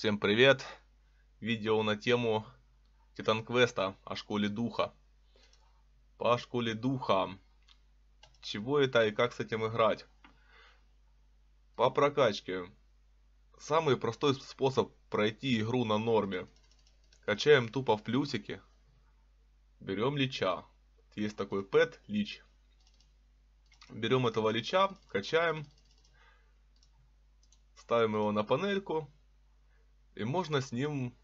Всем привет! Видео на тему Титан Квеста о школе духа. По школе духа. Чего это и как с этим играть? По прокачке. Самый простой способ пройти игру на норме. Качаем тупо в плюсики. Берем лича. Есть такой пэт, лич. Берем этого лича, качаем. Ставим его на панельку и можно с ним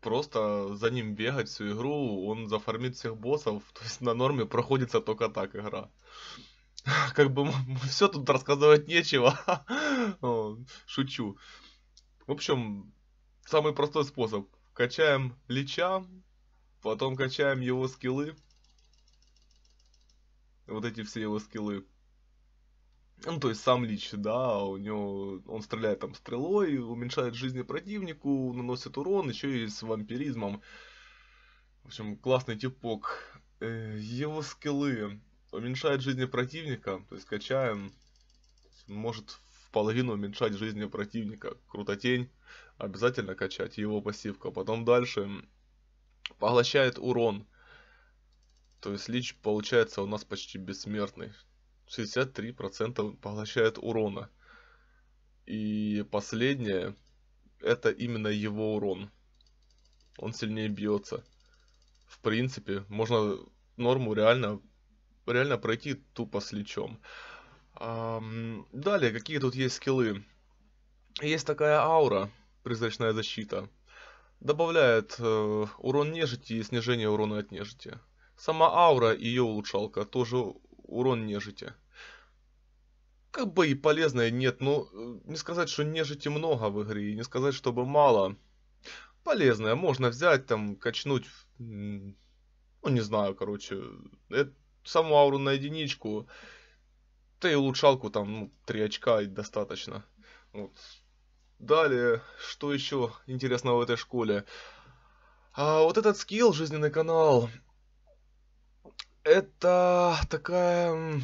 просто за ним бегать всю игру, он зафармит всех боссов, то есть на норме проходится только так игра. Как бы все тут рассказывать нечего, шучу. В общем, самый простой способ. Качаем лича, потом качаем его скиллы. Вот эти все его скиллы. Ну, то есть сам Лич, да, у него, он стреляет там стрелой, уменьшает жизни противнику, наносит урон, еще и с вампиризмом. В общем, классный типок. Э, его скиллы уменьшает жизни противника, то есть качаем, может в половину уменьшать жизни противника. Крутотень, обязательно качать его пассивку, а Потом дальше поглощает урон. То есть Лич, получается, у нас почти бессмертный. 63% поглощает урона. И последнее, это именно его урон. Он сильнее бьется. В принципе, можно норму реально, реально пройти тупо с лечом. Далее, какие тут есть скиллы? Есть такая аура, призрачная защита. Добавляет э, урон нежити и снижение урона от нежити. Сама аура и ее улучшалка тоже урон нежити. Как бы и полезное нет, но э, не сказать, что нежити много в игре, и не сказать, чтобы мало. Полезное, можно взять, там, качнуть, ну не знаю, короче, э, саму ауру на единичку, да и улучшалку там, ну, 3 очка и достаточно. Вот. Далее, что еще интересного в этой школе? А вот этот скилл, жизненный канал, это такая...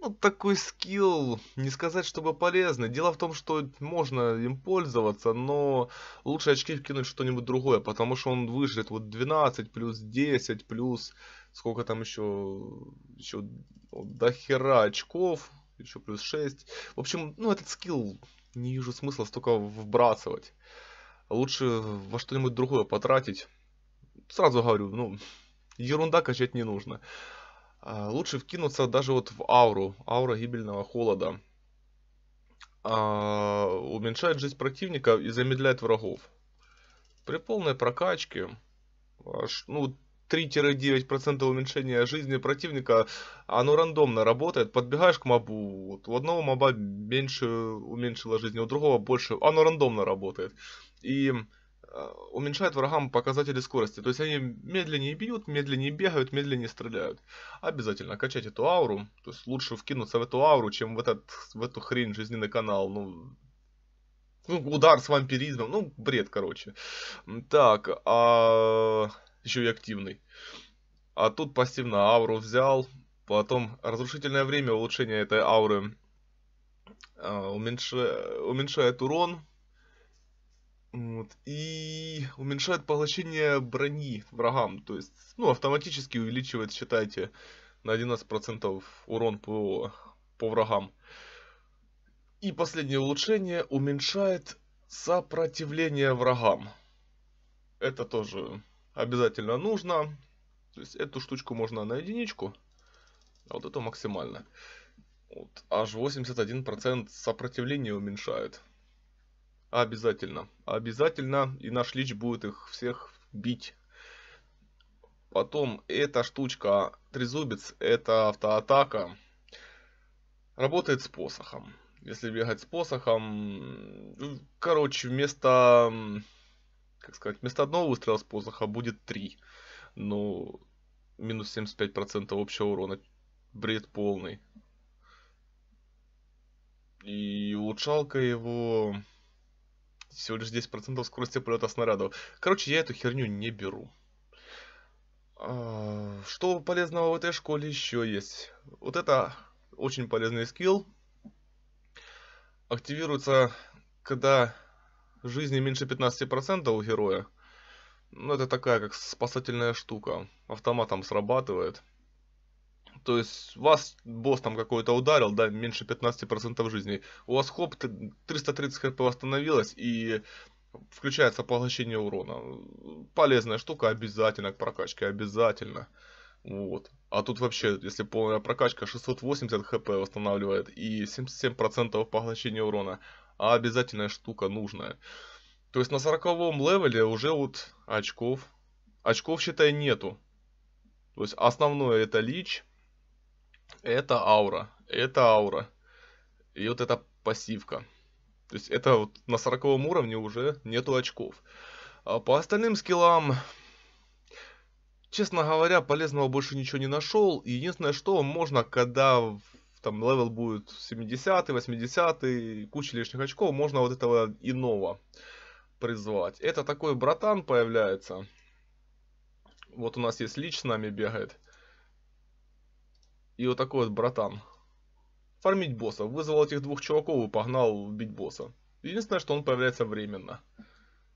Ну, такой скилл, не сказать, чтобы полезный. Дело в том, что можно им пользоваться, но лучше очки вкинуть что-нибудь другое, потому что он выжрет вот 12, плюс 10, плюс сколько там еще, еще до хера очков, еще плюс 6. В общем, ну этот скилл не вижу смысла столько вбрасывать. Лучше во что-нибудь другое потратить. Сразу говорю, ну, ерунда качать не нужно. А, лучше вкинуться даже вот в ауру, аура гибельного холода. А, уменьшает жизнь противника и замедляет врагов. При полной прокачке, аж, ну, 3-9% уменьшения жизни противника, оно рандомно работает. Подбегаешь к мобу, вот, у одного моба меньше уменьшила жизнь, у другого больше. Оно рандомно работает. И Э, уменьшает врагам показатели скорости. То есть они медленнее бьют, медленнее бегают, медленнее стреляют. Обязательно качать эту ауру. То есть лучше вкинуться в эту ауру, чем в, этот, в эту хрень жизненный канал. Ну, ну, удар с вампиризмом. Ну, бред, короче. Так, а... Еще и активный. А тут пассивно ауру взял. Потом разрушительное время улучшения этой ауры э, уменьшает урон вот. И уменьшает поглощение брони врагам. То есть, ну, автоматически увеличивает, считайте, на 11% урон по, по врагам. И последнее улучшение уменьшает сопротивление врагам. Это тоже обязательно нужно. То есть эту штучку можно на единичку, а вот это максимально. Вот, аж 81% сопротивления уменьшает. Обязательно. Обязательно. И наш лич будет их всех бить. Потом эта штучка, трезубец, это автоатака. Работает с посохом. Если бегать с посохом... Ну, короче, вместо... Как сказать, вместо одного выстрела с посоха будет три. Ну, минус 75% общего урона. Бред полный. И улучшалка его всего лишь 10% скорости полета снарядов. Короче, я эту херню не беру. А, что полезного в этой школе еще есть? Вот это очень полезный скилл. Активируется, когда жизни меньше 15% у героя. Ну, это такая, как спасательная штука. Автоматом срабатывает. То есть вас босс там какой-то ударил, да, меньше 15% жизни. У вас хоп, 330 хп восстановилось и включается поглощение урона. Полезная штука обязательно к прокачке, обязательно. Вот. А тут вообще, если полная прокачка, 680 хп восстанавливает и 77% поглощения урона. А обязательная штука нужная. То есть на 40 левеле уже вот очков. Очков, считай, нету. То есть основное это лич, это аура. Это аура. И вот эта пассивка. То есть это вот на 40 уровне уже нету очков. А по остальным скиллам, честно говоря, полезного больше ничего не нашел. единственное, что можно, когда там левел будет 70 80 куча лишних очков, можно вот этого иного призвать. Это такой братан появляется. Вот у нас есть лич с нами бегает. И вот такой вот братан. Фармить босса. Вызвал этих двух чуваков и погнал бить босса. Единственное, что он появляется временно.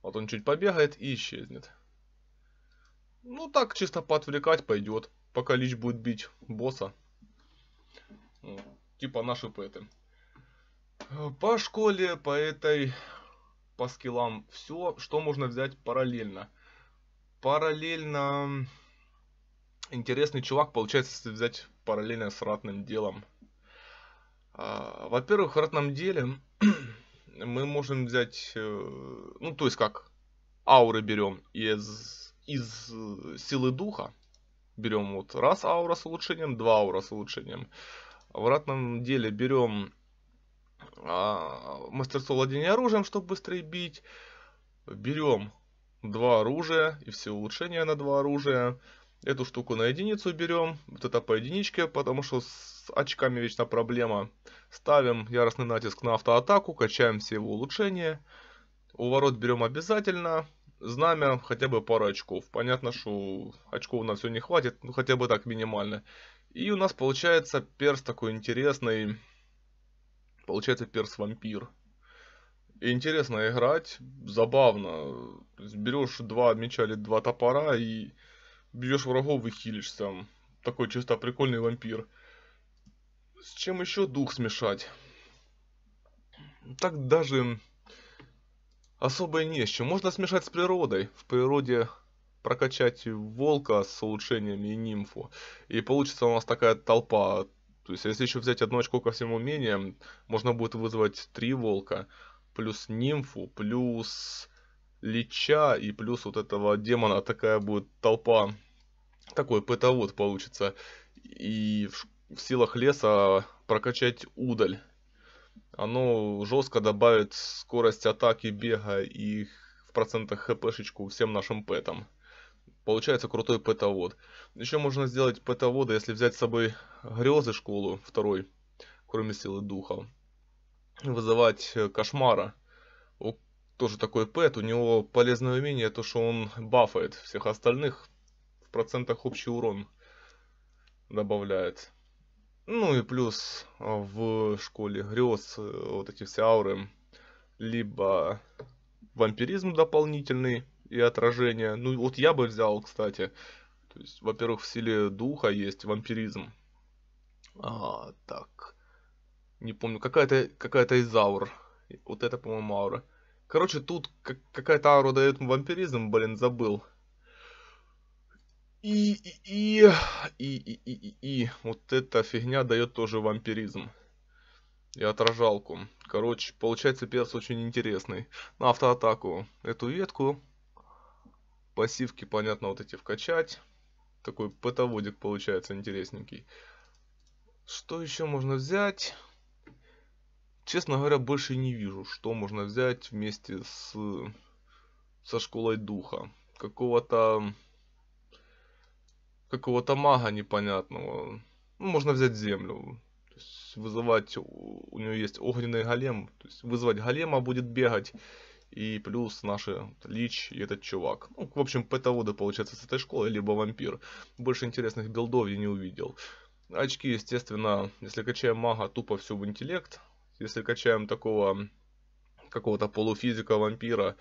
Вот он чуть побегает и исчезнет. Ну так, чисто поотвлекать пойдет, пока Лич будет бить босса. Типа наши поэты. По школе, по этой, по скиллам, все, что можно взять параллельно. Параллельно интересный чувак, получается, если взять параллельно с ратным делом. А, во-первых, в ратном деле мы можем взять, э, ну то есть как, ауры берем из, из э, силы духа. Берем вот раз аура с улучшением, два аура с улучшением. В ратном деле берем а, мастерство владения оружием, чтобы быстрее бить. Берем два оружия и все улучшения на два оружия. Эту штуку на единицу берем, вот это по единичке, потому что с очками вечно проблема. Ставим яростный натиск на автоатаку, качаем все его улучшения. у ворот берем обязательно. Знамя хотя бы пару очков. Понятно, что очков на все не хватит, ну хотя бы так минимально. И у нас получается перс такой интересный. Получается перс-вампир. Интересно играть, забавно. Берешь два меча или два топора и Бьешь врагов выхилишь там Такой чисто прикольный вампир. С чем еще дух смешать? Так даже особо и не с чем. Можно смешать с природой. В природе прокачать волка с улучшениями и нимфу. И получится у нас такая толпа. То есть, если еще взять одно очко ко всем умениям, можно будет вызвать три волка, плюс нимфу, плюс Лича и плюс вот этого демона такая будет толпа. Такой пытовод получится. И в, в силах леса прокачать удаль. Оно жестко добавит скорость атаки, бега и в процентах хпшечку всем нашим пэтам. Получается крутой пэтовод. Еще можно сделать пэтовода, если взять с собой грезы школу второй, кроме силы духа. Вызывать э, кошмара тоже такой пэт, у него полезное умение то, что он бафает всех остальных, в процентах общий урон добавляет. Ну и плюс а, в школе грез э, вот эти все ауры, либо вампиризм дополнительный и отражение. Ну вот я бы взял, кстати, то есть, во-первых, в силе духа есть вампиризм. А, так, не помню, какая-то какая-то из аур. Вот это, по-моему, аура. Короче, тут какая-то аура дает вампиризм, блин, забыл. И, и, и, и, и, и, и, вот эта фигня дает тоже вампиризм. И отражалку. Короче, получается перс очень интересный. На автоатаку эту ветку. Пассивки, понятно, вот эти вкачать. Такой потоводик получается интересненький. Что еще можно взять? Честно говоря, больше не вижу, что можно взять вместе с со школой духа. Какого-то какого-то мага непонятного. Ну, можно взять землю. То есть вызывать, у него есть огненный голем. То есть вызвать голема будет бегать. И плюс наши Лич и этот чувак. Ну, в общем, ПТОды получается с этой школы, либо вампир. Больше интересных билдов я не увидел. Очки, естественно, если качаем мага, тупо все в интеллект. Если качаем такого какого-то полуфизика-вампира,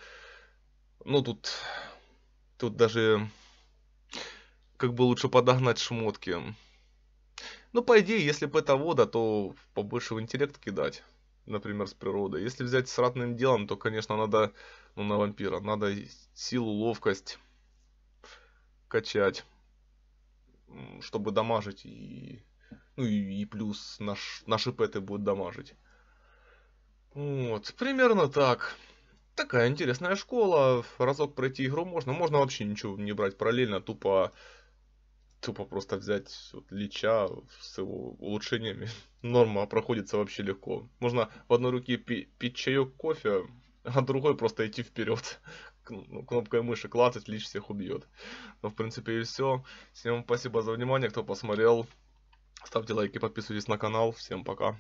ну тут, тут даже как бы лучше подогнать шмотки. Ну, по идее, если пэтовода, то побольше в интеллект кидать, например, с природы. Если взять с ратным делом, то, конечно, надо, ну, на вампира, надо силу, ловкость качать, чтобы дамажить и... Ну и, и плюс наш, наши пэты будут дамажить. Вот, примерно так. Такая интересная школа. Разок пройти игру можно. Можно вообще ничего не брать параллельно, тупо тупо просто взять вот, Лича с его улучшениями. Норма проходится вообще легко. Можно в одной руке пи пить чаек кофе, а другой просто идти вперед. Ну, кнопкой мыши клацать, Лич всех убьет. Но ну, в принципе и все. Всем спасибо за внимание, кто посмотрел. Ставьте лайки, подписывайтесь на канал. Всем пока.